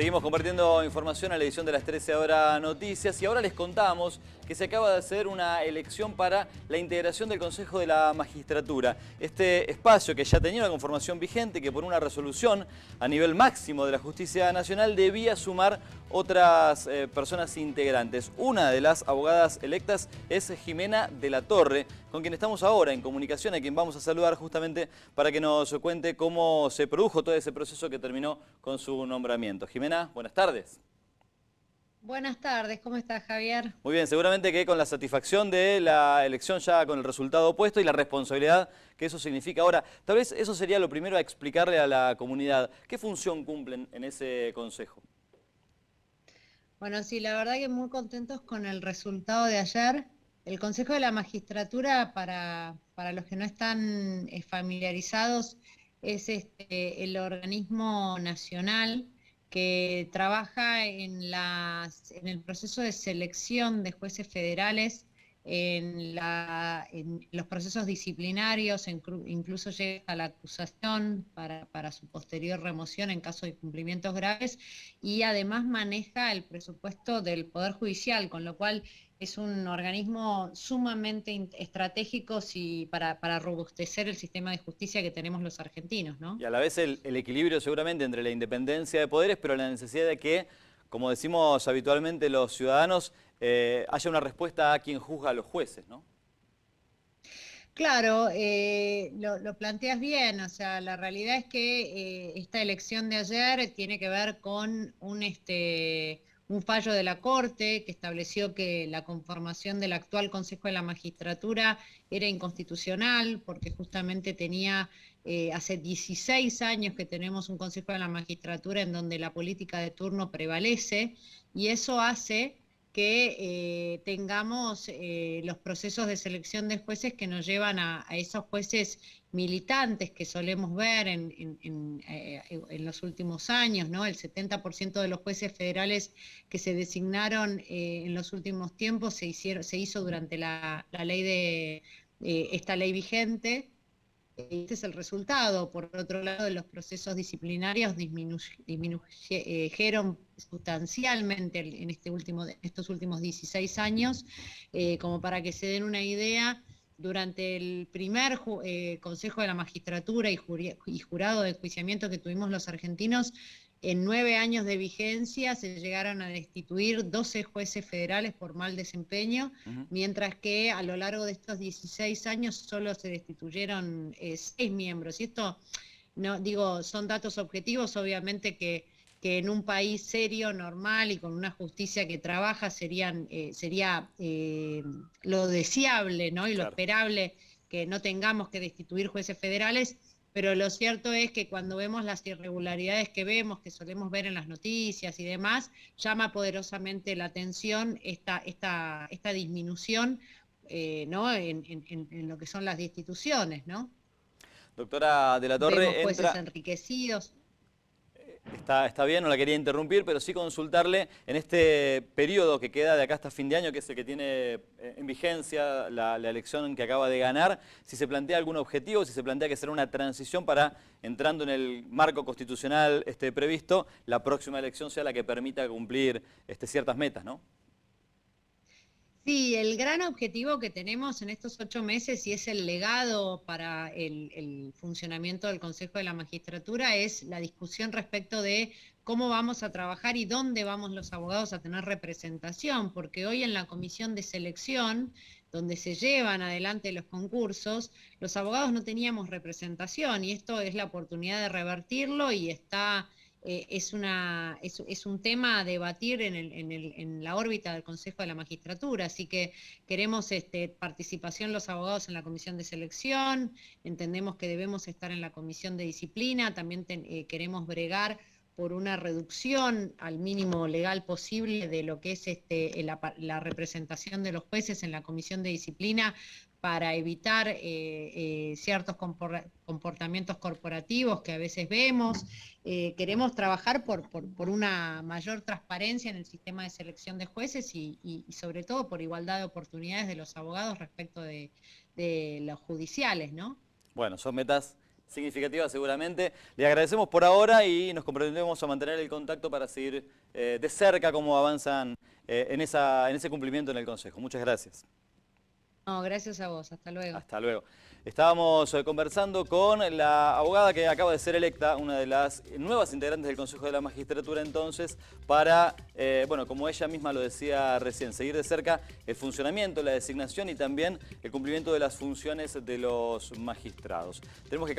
Seguimos compartiendo información a la edición de las 13 horas noticias y ahora les contamos que se acaba de hacer una elección para la integración del Consejo de la Magistratura. Este espacio que ya tenía una conformación vigente que por una resolución a nivel máximo de la Justicia Nacional debía sumar otras eh, personas integrantes. Una de las abogadas electas es Jimena de la Torre, con quien estamos ahora en comunicación, a quien vamos a saludar justamente para que nos cuente cómo se produjo todo ese proceso que terminó con su nombramiento. Jimena, buenas tardes. Buenas tardes, ¿cómo estás Javier? Muy bien, seguramente que con la satisfacción de la elección ya con el resultado opuesto y la responsabilidad que eso significa. Ahora, tal vez eso sería lo primero a explicarle a la comunidad. ¿Qué función cumplen en ese consejo? Bueno, sí, la verdad que muy contentos con el resultado de ayer. El Consejo de la Magistratura, para, los que no están eh, familiarizados, es este, el organismo nacional que trabaja en, las, en el proceso de selección de jueces federales en, los procesos disciplinarios, incluso llega a la acusación para, su posterior remoción en caso de incumplimientos graves, y además maneja el presupuesto del Poder Judicial, con lo cual es un organismo sumamente estratégico si, para, robustecer el sistema de justicia que tenemos los argentinos. ¿no? Y a la vez el equilibrio seguramente entre la independencia de poderes, pero la necesidad de que como decimos habitualmente los ciudadanos, eh, haya una respuesta a quien juzga a los jueces, ¿no? Claro, eh, lo, planteas bien, o sea, la realidad es que eh, esta elección de ayer tiene que ver con un, este, un fallo de la Corte que estableció que la conformación del actual Consejo de la Magistratura era inconstitucional porque justamente tenía eh, hace 16 años que tenemos un Consejo de la Magistratura en donde la política de turno prevalece y eso hace que eh, tengamos eh, los procesos de selección de jueces que nos llevan a, esos jueces militantes que solemos ver en, eh, los últimos años, ¿no? El 70% de los jueces federales que se designaron en los últimos tiempos se, hicieron, se hizo durante la, la ley de esta ley vigente este es el resultado. Por otro lado, los procesos disciplinarios disminuyeron eh, sustancialmente en este último, estos últimos 16 años, eh, como para que se den una idea. Durante el primer eh, Consejo de la Magistratura y, y Jurado de Juiciamiento que tuvimos los argentinos, en nueve años de vigencia se llegaron a destituir 12 jueces federales por mal desempeño, mientras que a lo largo de estos 16 años solo se destituyeron 6 eh, seis miembros. Y esto, no digo, son datos objetivos, obviamente que, en un país serio, normal y con una justicia que trabaja serían, eh, sería eh, lo deseable ¿no? y lo esperable que no tengamos que destituir jueces federales pero lo cierto es que cuando vemos las irregularidades que vemos, que solemos ver en las noticias y demás, llama poderosamente la atención esta, esta, esta disminución eh, En, lo que son las instituciones, ¿no? Doctora de la Torre, jueces enriquecidos. Está, está, bien, no la quería interrumpir, pero sí consultarle en este periodo que queda de acá hasta fin de año, que es el que tiene eh, en vigencia la, elección que acaba de ganar, si se plantea algún objetivo, si se plantea que será una transición para, entrando en el marco constitucional este, previsto, la próxima elección sea la que permita cumplir este, ciertas metas, ¿no? Sí, el gran objetivo que tenemos en estos ocho meses y es el legado para el, el, funcionamiento del Consejo de la Magistratura es la discusión respecto de cómo vamos a trabajar y dónde vamos los abogados a tener representación, porque hoy en la comisión de selección, donde se llevan adelante los concursos, los abogados no teníamos representación y esto es la oportunidad de revertirlo y está eh, es, una, es, un tema a debatir en, en, el, en, la órbita del Consejo de la Magistratura, así que queremos este, participación los abogados en la comisión de selección, entendemos que debemos estar en la comisión de disciplina, también eh, queremos bregar por una reducción al mínimo legal posible de lo que es este, la, representación de los jueces en la comisión de disciplina para evitar eh, eh, ciertos comportamientos corporativos que a veces vemos. Eh, queremos trabajar por, una mayor transparencia en el sistema de selección de jueces y, sobre todo por igualdad de oportunidades de los abogados respecto de, de los judiciales, ¿no? Bueno, son metas significativa seguramente. Le agradecemos por ahora y nos comprometemos a mantener el contacto para seguir eh, de cerca cómo avanzan eh, en, esa, en ese cumplimiento en el Consejo. Muchas gracias. No, gracias a vos. Hasta luego. Hasta luego. Estábamos eh, conversando con la abogada que acaba de ser electa, una de las nuevas integrantes del Consejo de la Magistratura entonces, para, bueno, como ella misma lo decía recién, seguir de cerca el funcionamiento, la designación y también el cumplimiento de las funciones de los magistrados. Tenemos que